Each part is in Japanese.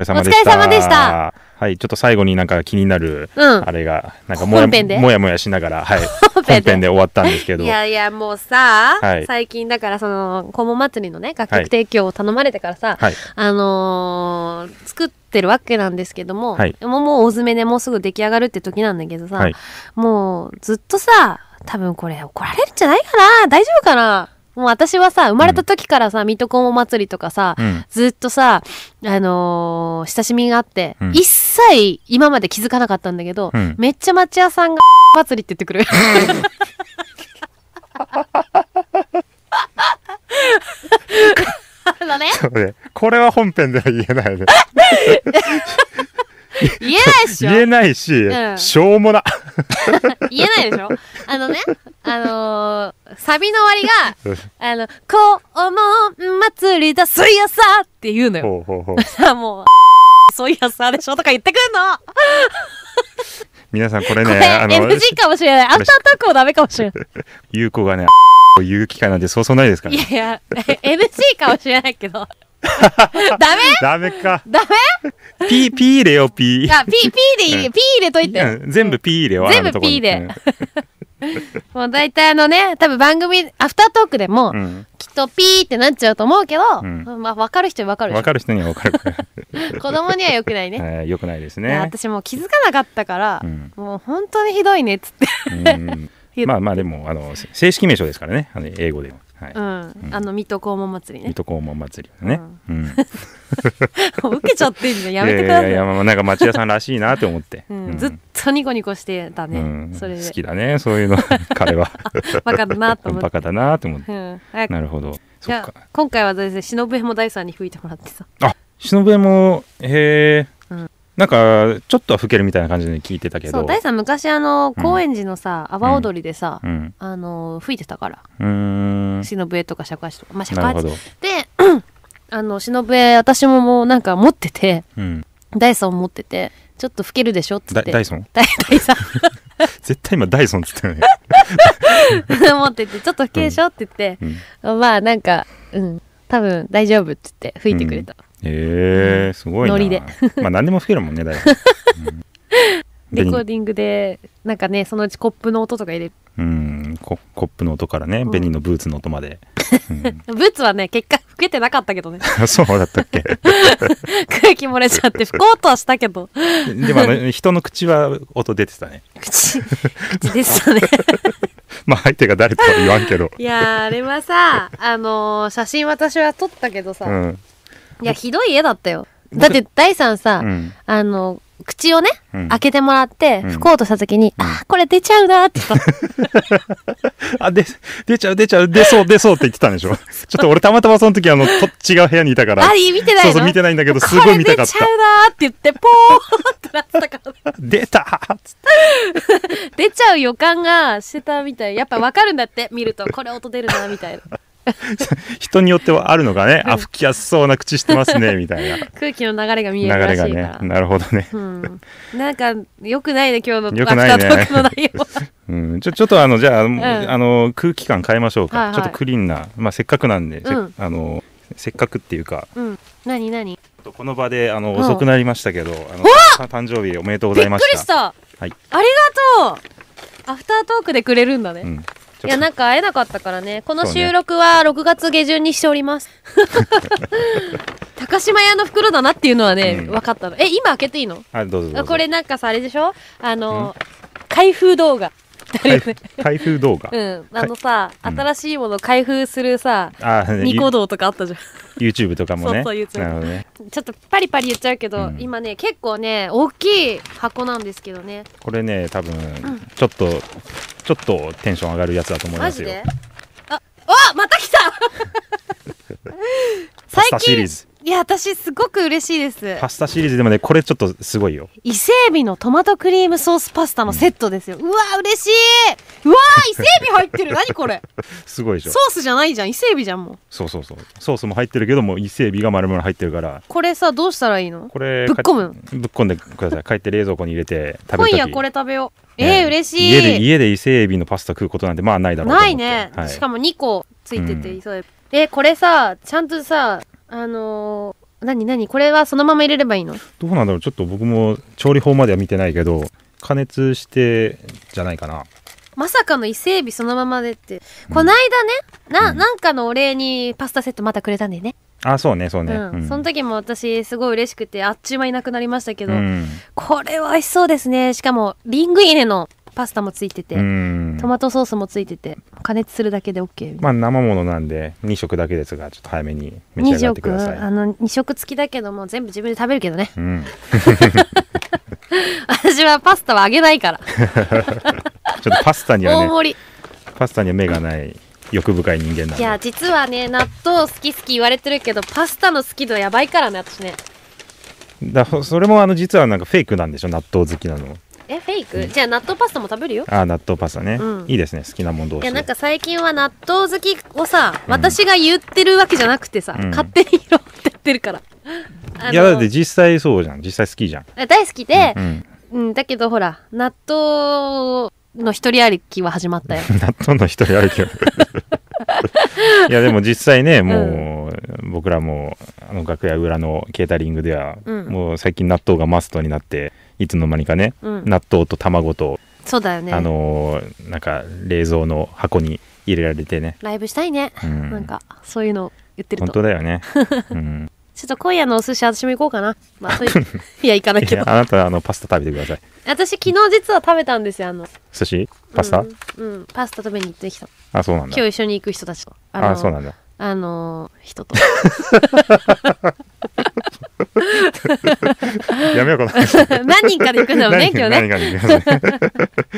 お疲れ様でした。はい、ちょっと最後になんか気になる、あれが、なんかもやもやもやしながら、はい、本編で終わったんですけど。いやいや、もうさ、はい、最近だからその、コモ祭りのね、楽曲提供を頼まれてからさ、はい、あのー、作ってるわけなんですけども、はい、もうもう大詰めでもうすぐ出来上がるって時なんだけどさ、はい、もうずっとさ、多分これ怒られるんじゃないかな大丈夫かなもう私はさ、生まれた時からさ、水戸黄門祭りとかさ、うん、ずっとさ、あのー、親しみがあって、うん、一切今まで気づかなかったんだけど、うん、めっちゃ町屋さんが、祭りって言ってくる。あのね。これは本編では言えないね。言えないし言えないし、しょうもな。言えないでしょあのね、あのサビの終わりが、あの、こうもん祭りだすいやさって言うのよ。ほうほうほうもう、そういやさでしょとか言ってくんの 皆さんこれね、れあの、NG かもしれない。アフタートークもダメかもしれない。ゆう子がね、言う機会なんてそうそうないですから、ね、いやいや、NG かもしれないけど。ダメダメか。ダメピー、ピー入れよ、ピー。あ、ピー、ピーでいい、ピー入れといて。全部ピー入れよ、全部ピーで。もう大体あのね多分番組アフタートークでも、うん、きっとピーってなっちゃうと思うけど、うん、まあ、分かる人に分かる分かる人には分かる 子供にはよくないね、えー、よくないですね私もう気づかなかったから、うん、もう本当にひどいねっつって、うん。まあまあでもあの正式名称ですからねあの英語では。はいうん、あの水戸黄門祭りね水戸黄門祭りね、うん 受けちゃってんじやめてくださいいやいやなんか町屋さんらしいなって思って、ずっとニコニコしてたね、それ好きだねそういうの 彼はバカだなと思ってバカだなと思って、なるほどそっか今回はですね忍も大さんに吹いてもらってさあ忍もへえなんかちょっとは吹けるみたいな感じで聞いてたけどそう大さん昔あの高円寺のさ阿波、踊りでさ、あの吹いてたからうん忍とか尺八とかまあ尺八で あの忍え私ももうなんか持ってて、うん、ダイソン持っててちょっと吹けるでしょっつってダイソンダイソン 絶対今ダイソンっつってね 持っててちょっと吹けるでしょって言って、うん、まあなんかうん多分大丈夫っつって吹いてくれた、うんえー、すごいなノリで まあ何でも吹けるもんね大体、うん、レコーディングでなんかねそのうちコップの音とか入れうんココップの音からね、うん、ベニーのブーツの音まで、うん、ブーツはね結果吹けてなかったけどね そうだったっけ空気漏れちゃって吹こうとはしたけどでもあの人の口は音出てたね口口でしたねまあ相手が誰とは言わんけどいやあれはさあのー、写真私は撮ったけどさ、うんいやひどい絵だったよだって第三さ、うん、あの口をね、うん、開けてもらって、拭こうとした時に、うん、あこれ出ちゃうなって あで出ちゃう出ちゃう出そう出そうって言ってたんでしょ ちょっと俺たまたまその時あの違う部屋にいたからあ見てないそうそう見てないんだけどすごい見たかった出ちゃうなって言ってポーってなったから 出たっっ出ちゃう予感がしてたみたいやっぱ分かるんだって見るとこれ音出るなみたいな 人によってはあるのがね、あ吹きやすそうな口してますねみたいな 空気の流れが見えるらしいから流れがねなるほどね、うん、なんかよくないね今日のよくないね、うん、ちょちょっとあのじゃあうん、あの空気感変えましょうか、はいはい、ちょっとクリーンな、まあ、せっかくなんで、うん、あのせっかくっていうか、うん、何何この場であの遅くなりましたけど、あの誕生日おめでとうございましたびっくりした、はい、ありがとうアフタートークでくれるんだね、いや、なんか会えなかったからね。この収録は6月下旬にしております。高島屋の袋だなっていうのはね、うん分かったの。え、今開けていいのあどうぞどうぞこれなんかさ、あれでしょあの、開封動画。開封動画、うん。あのさ、新しいもの開封するさ、あーニコ動とかあったじゃん。YouTube とかもねそうそう YouTube なるほどねちょっとパリパリ言っちゃうけど、うん今ね結構ね大きい箱なんですけどねこれね多分ちょっとちょっとテンション上がるやつだと思いますよああまた来た 最近いや私すごく嬉しいですパスタシリーズでもねこれちょっとすごいよ伊勢海老のトマトクリームソースパスタのセットですよ、うん、うわ嬉しいうわ伊勢海老入ってる何これ すごいでしょソースじゃないじゃん伊勢海老じゃんもうそうそうそうソースも入ってるけども伊勢海老が丸々入ってるからこれさどうしたらいいのこれぶっ込むぶっ込んでください帰って冷蔵庫に入れて食べる今夜これ食べようえー、嬉しい家で家で伊勢海老のパスタ食うことなんてまあないだろうないね、はい、しかも2個ついてて、うん、えこれさちゃんとさあのー、何何これはそのまま入れればいいのどうなんだろうちょっと僕も調理法までは見てないけど加熱してじゃないかなまさかの伊勢海老そのままでって、うん、こないだねなうん、なんかのお礼にパスタセットまたくれたんだよねあそうねそうね、うん、その時も私すごい嬉しくてあっちゅう間いなくなりましたけど、これは美味しそうですねしかもリングイネのパスタもついててトマトソースもついてて加熱するだけで OK まあ生ものなんで2食だけですがちょっと早めに召し上がってくださいあの2食付きだけども全部自分で食べるけどね、うん、私はパスタはあげないから ちょっとパスタにはねパスタには目がない欲深い人間なんいや実はね納豆好き好き言われてるけどパスタの好き度やばいからね私ねだそれもあの実はなんかフェイクなんでしょ納豆好きなのえフェイク、うん、じゃあ納豆パスタも食べるよあ納豆パスタね、うん、いいですね好きなもん同士いやなんか最近は納豆好きをさ、うん、私が言ってるわけじゃなくてさ、勝手に拾ってってるから いやだって実際そうじゃん実際好きじゃん大好きで、うん、だけどほら納豆の一人歩きは始まったよ 納豆の一人歩きは いやでも実際ねもう僕らもあの楽屋裏のケータリングでは、もう最近納豆がマストになっていつの間にかね、うん、納豆と卵とそうだよねあのー、なんか冷蔵の箱に入れられてねライブしたいね、うん、なんかそういうの言ってると本当だよね、うん、ちょっと今夜のお寿司私も行こうかな、まあ、そういういや行かなきゃ。あなたあのパスタ食べてください私昨日実は食べたんですよあの寿司パスタ、うん、うん、パスタ食べに行ってきたあそうなんだ今日一緒に行く人たちとあのあそうなんだあのー、人と やめようかな。何人かで行くんだろうね、今日ね。ね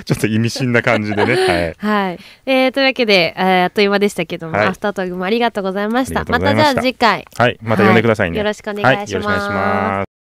ちょっと意味深な感じでね。はい。はい、えー、というわけで、えー、あっという間でしたけども、はい、アフタートークもありがとうございました。ましたまたじゃあ次回。はい、また呼んでくださいね。よろしくお願いします。